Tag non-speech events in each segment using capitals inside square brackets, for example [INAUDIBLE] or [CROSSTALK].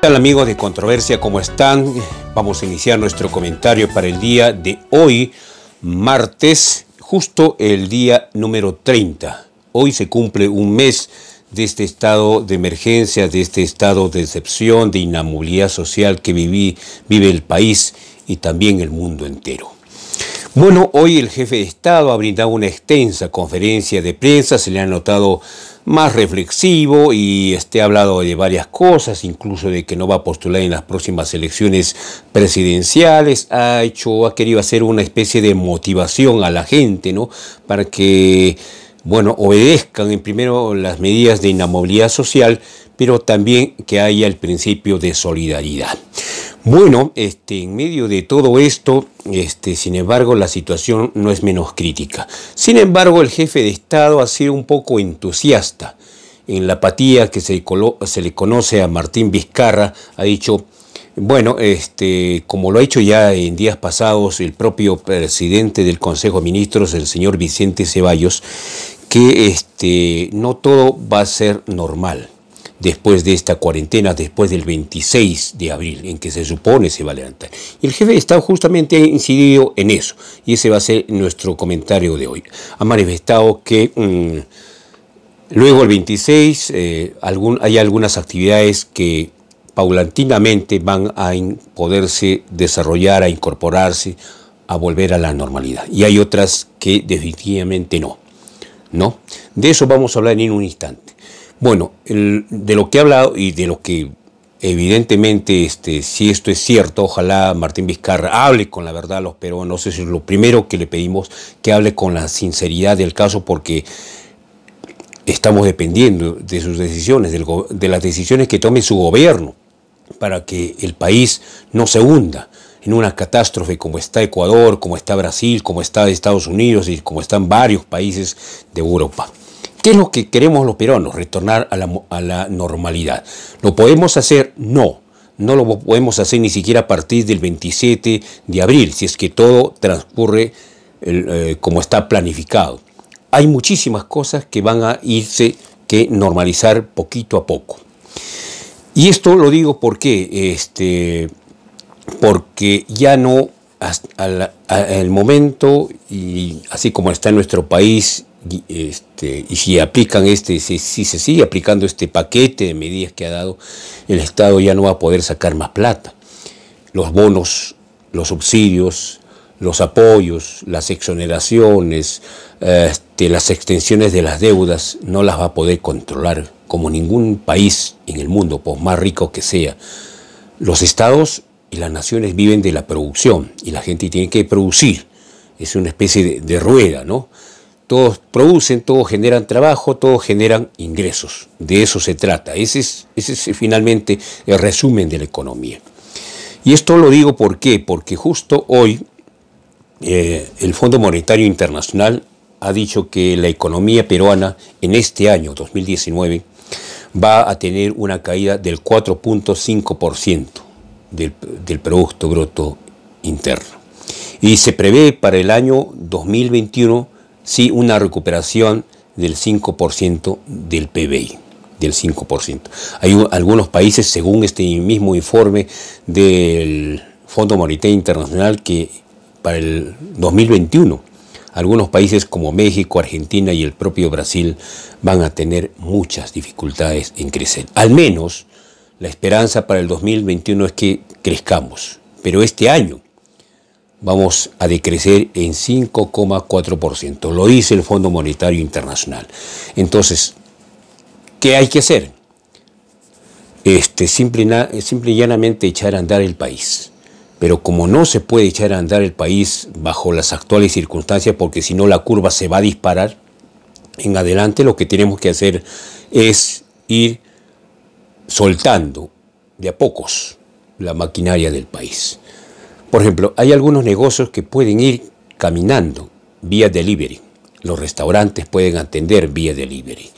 Hola amigos de Controversia? ¿Cómo están? Vamos a iniciar nuestro comentario para el día de hoy, martes, justo el día número 30. Hoy se cumple un mes de este estado de emergencia, de este estado de excepción, de inamovilidad social que vive el país y también el mundo entero. Bueno, hoy el jefe de Estado ha brindado una extensa conferencia de prensa, se le ha notado más reflexivo y este, ha hablado de varias cosas, incluso de que no va a postular en las próximas elecciones presidenciales, ha hecho, ha querido hacer una especie de motivación a la gente, ¿no? Para que, bueno, obedezcan en primero las medidas de inamovilidad social, pero también que haya el principio de solidaridad. Bueno, este, en medio de todo esto, este, sin embargo, la situación no es menos crítica. Sin embargo, el jefe de Estado ha sido un poco entusiasta. En la apatía que se, le conoce a Martín Vizcarra, ha dicho, bueno, este, como lo ha hecho ya en días pasados el propio presidente del Consejo de Ministros, el señor Vicente Ceballos, que este, no todo va a ser normal después de esta cuarentena, después del 26 de abril, en que se supone se va a levantar. Y el jefe de Estado justamente ha incidido en eso, y ese va a ser nuestro comentario de hoy. Ha manifestado que mm, luego el 26 eh, hay algunas actividades que paulatinamente van a poderse desarrollar, a incorporarse, a volver a la normalidad. Y hay otras que definitivamente no. ¿no? De eso vamos a hablar en un instante. Bueno, de lo que he hablado y de lo que evidentemente, este, si esto es cierto, ojalá Martín Vizcarra hable con la verdad a los peruanos. Eso es lo primero que le pedimos, que hable con la sinceridad del caso, porque estamos dependiendo de sus decisiones, de las decisiones que tome su gobierno, para que el país no se hunda en una catástrofe como está Ecuador, como está Brasil, como está Estados Unidos y como están varios países de Europa es lo que queremos los peruanos? Retornar a la, normalidad. ¿Lo podemos hacer? No. No lo podemos hacer ni siquiera a partir del 27 de abril, si es que todo transcurre eh, como está planificado. Hay muchísimas cosas que van a irse que normalizar poquito a poco. Y esto lo digo porque, este, porque ya no, al momento, y así como está en nuestro país y, este, y si aplican este, si, se sigue aplicando este paquete de medidas que ha dado, el Estado ya no va a poder sacar más plata. Los bonos, los subsidios, los apoyos, las exoneraciones, este, las extensiones de las deudas, no las va a poder controlar como ningún país en el mundo, por más rico que sea. Los estados y las naciones viven de la producción y la gente tiene que producir. Es una especie de rueda, ¿no? todos producen, todos generan trabajo, todos generan ingresos. De eso se trata. Ese es, finalmente el resumen de la economía. Y esto lo digo por porque justo hoy eh, el Fondo Monetario Internacional ha dicho que la economía peruana en este año 2019 va a tener una caída del 4.5% del, del Producto Bruto Interno. Y se prevé para el año 2021 sí una recuperación del 5% del PBI del 5%. Hay algunos países, según este mismo informe del Fondo Monetario Internacional, que para el 2021 algunos países como México, Argentina y el propio Brasil van a tener muchas dificultades en crecer. Al menos la esperanza para el 2021 es que crezcamos, pero este año vamos a decrecer en 5,4%. Lo dice el Fondo Monetario Internacional. Entonces, ¿qué hay que hacer? Este, simple y llanamente echar a andar el país. Pero como no se puede echar a andar el país bajo las actuales circunstancias, porque si no la curva se va a disparar, en adelante lo que tenemos que hacer es ir soltando de a pocos la maquinaria del país. Por ejemplo, hay algunos negocios que pueden ir caminando vía delivery. Los restaurantes pueden atender vía delivery.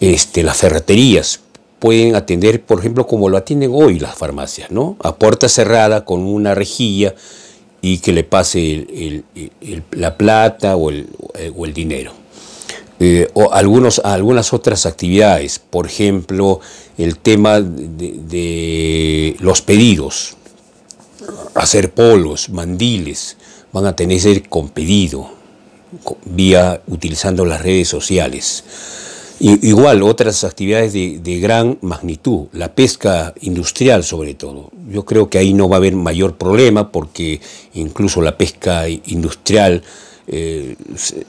Este, las ferreterías pueden atender, por ejemplo, como lo atienden hoy las farmacias, ¿no? A puerta cerrada con una rejilla y que le pase la plata o el, eh, dinero. Eh, o algunos, algunas otras actividades, por ejemplo, el tema de, de los pedidos, hacer polos, mandiles, van a tener que ser con vía utilizando las redes sociales. igual, otras actividades de, gran magnitud, la pesca industrial sobre todo. Yo creo que ahí no va a haber mayor problema porque incluso la pesca industrial eh,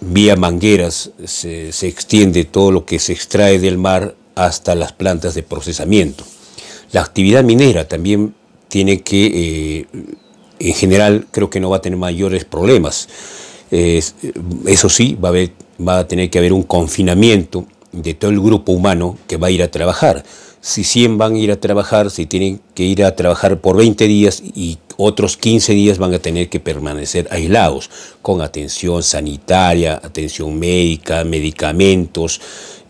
vía mangueras se extiende todo lo que se extrae del mar hasta las plantas de procesamiento. La actividad minera también tiene que, eh, en general, creo que no va a tener mayores problemas. eso sí, va a, va a tener que haber un confinamiento de todo el grupo humano que va a ir a trabajar si 100 van a ir a trabajar, si tienen que ir a trabajar por 20 días y otros 15 días van a tener que permanecer aislados, con atención sanitaria, atención médica, medicamentos,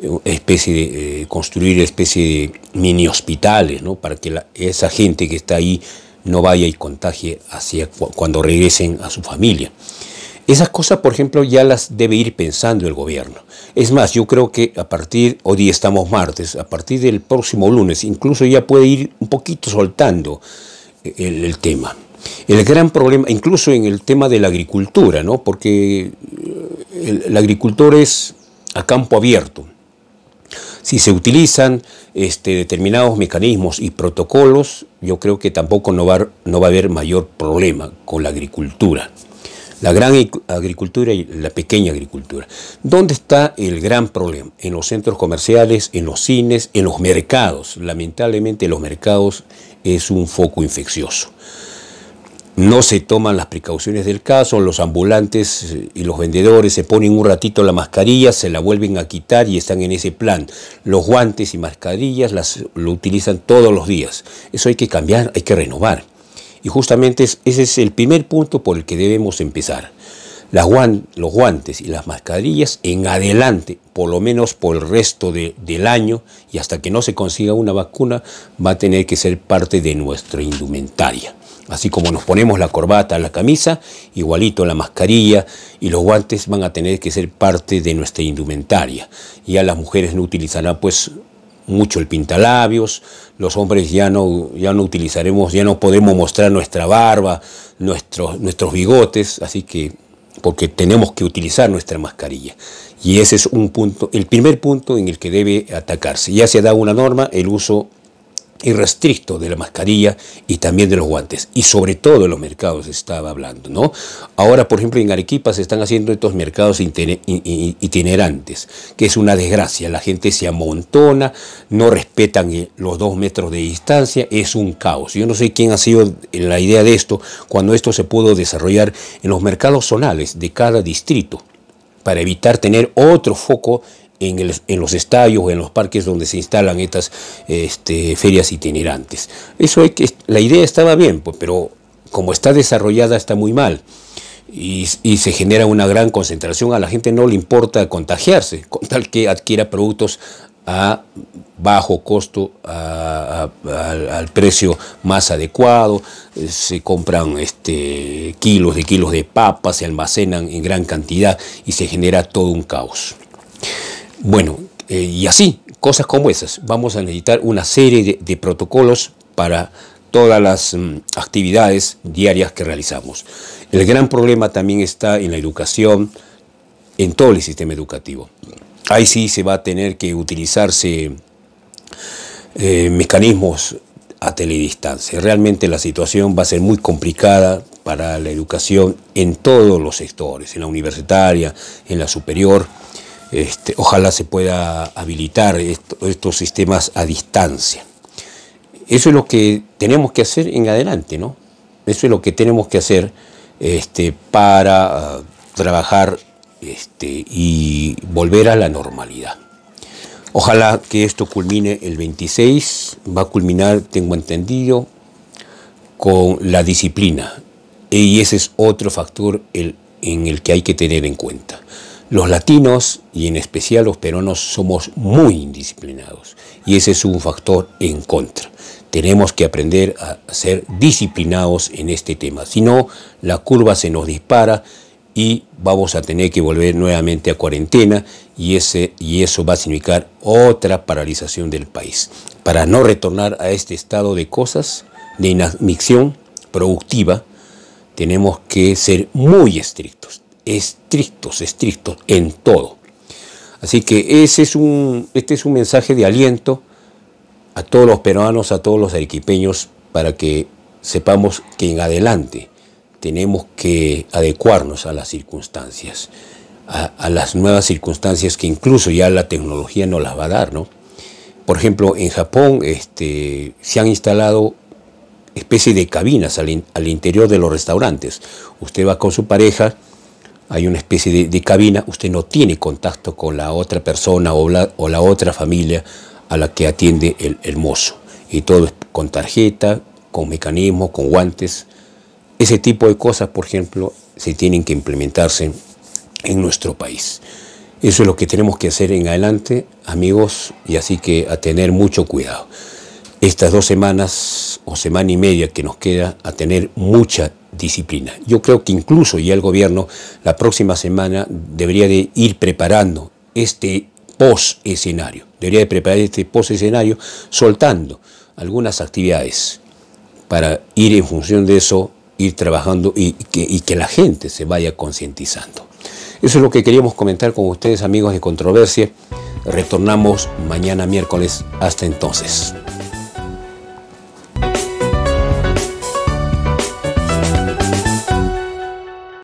eh, especie de, eh, construir especie de mini hospitales, ¿no? para que esa gente que está ahí no vaya y contagie hacia cuando regresen a su familia. Esas cosas, por ejemplo, ya las debe ir pensando el gobierno. Es más, yo creo que a partir, hoy estamos martes, a partir del próximo lunes, incluso ya puede ir un poquito soltando eh, el, tema. El gran problema, incluso en el tema de la agricultura, ¿no? porque eh, el, agricultor es a campo abierto. Si se utilizan este, determinados mecanismos y protocolos, yo creo que tampoco no va a haber mayor problema con la agricultura la gran agricultura y la pequeña agricultura. ¿Dónde está el gran problema? En los centros comerciales, en los cines, en los mercados. Lamentablemente los mercados es un foco infeccioso. No se toman las precauciones del caso, los ambulantes eh, y los vendedores se ponen un ratito la mascarilla, se la vuelven a quitar y están en ese plan. Los guantes y mascarillas las, lo utilizan todos los días. Eso hay que cambiar, hay que renovar. Y justamente ese es el primer punto por el que debemos empezar. los guantes y las mascarillas en adelante, por lo menos por el resto del año y hasta que no se consiga una vacuna, va a tener que ser parte de nuestra indumentaria. Así como nos ponemos la corbata, la camisa, igualito la mascarilla y los guantes van a tener que ser parte de nuestra indumentaria. Ya las mujeres no utilizarán pues mucho el pintalabios, los hombres ya no, ya no utilizaremos, ya no podemos mostrar nuestra barba, nuestros, nuestros bigotes, así que porque tenemos que utilizar nuestra mascarilla. Y ese es un punto, el primer punto en el que debe atacarse. Ya se ha dado una norma, el uso irrestricto de la mascarilla y también de los guantes. Y sobre todo en los mercados estaba hablando, ¿no? Ahora, por ejemplo, en Arequipa se están haciendo estos mercados itinerantes, que es una desgracia. La gente se amontona, no respetan eh, los dos metros de distancia, es un caos. Yo no sé quién ha sido eh, la idea de esto, cuando esto se pudo desarrollar en los mercados zonales de cada distrito para evitar tener otro foco en, en los estadios, o en los parques donde se instalan estas este, ferias itinerantes. Eso hay que, la idea estaba bien, pues, pero como está desarrollada está muy mal. Y, se genera una gran concentración. A la gente no le importa contagiarse, [LAUGHS] con tal que adquiera productos a bajo costo, al precio más adecuado, se compran este, kilos de kilos de papas, se almacenan en gran cantidad y se genera todo un caos. Bueno, eh, y así, cosas como esas. Vamos a necesitar una serie de, protocolos para todas las mm, actividades diarias que realizamos. El gran problema también está en la educación, en todo el sistema educativo. Ahí sí se va a tener que utilizarse eh, mecanismos a teledistancia. Realmente la situación va a ser muy complicada para la educación en todos los sectores, en la universitaria, en la superior, este, ojalá se pueda habilitar estos sistemas a distancia. Eso es lo que tenemos que hacer en adelante, ¿no? Eso es lo que tenemos que hacer este, para ah, trabajar este, y volver a la normalidad. Ojalá que esto culmine el 26, va a culminar, tengo entendido, con la disciplina. Y ese es otro factor en el que hay que tener en cuenta. Los latinos y en especial los peruanos somos muy indisciplinados y ese es un factor en contra. Tenemos que aprender a ser disciplinados en este tema, si no la curva se nos dispara y vamos a tener que volver nuevamente a cuarentena y, ese, y eso va a significar otra paralización del país. Para no retornar a este estado de cosas, de inadmisión productiva, tenemos que ser muy estrictos estrictos, estrictos en todo. Así que ese es un, este es un mensaje de aliento a todos los peruanos, a todos los arequipeños, para que sepamos que en adelante tenemos que adecuarnos a las circunstancias, a, las nuevas circunstancias que incluso ya la tecnología nos las va a dar, ¿no? Por ejemplo, en Japón este, se han instalado especie de cabinas al interior de los restaurantes. Usted va con su pareja, hay una especie de, cabina, usted no tiene contacto con la otra persona o la, otra familia a la que atiende el, mozo. Y todo es con tarjeta, con mecanismo, con guantes. Ese tipo de cosas, por ejemplo, se tienen que implementarse en nuestro país. Eso es lo que tenemos que hacer en adelante, amigos, y así que a tener mucho cuidado. Estas dos semanas o semana y media que nos queda, a tener mucha disciplina. Yo creo que incluso ya el gobierno la próxima semana debería de ir preparando este post-escenario, debería de preparar este post-escenario soltando algunas actividades para ir en función de eso, ir trabajando y que la gente se vaya concientizando. Eso es lo que queríamos comentar con ustedes amigos de Controversia. Retornamos mañana miércoles. Hasta entonces.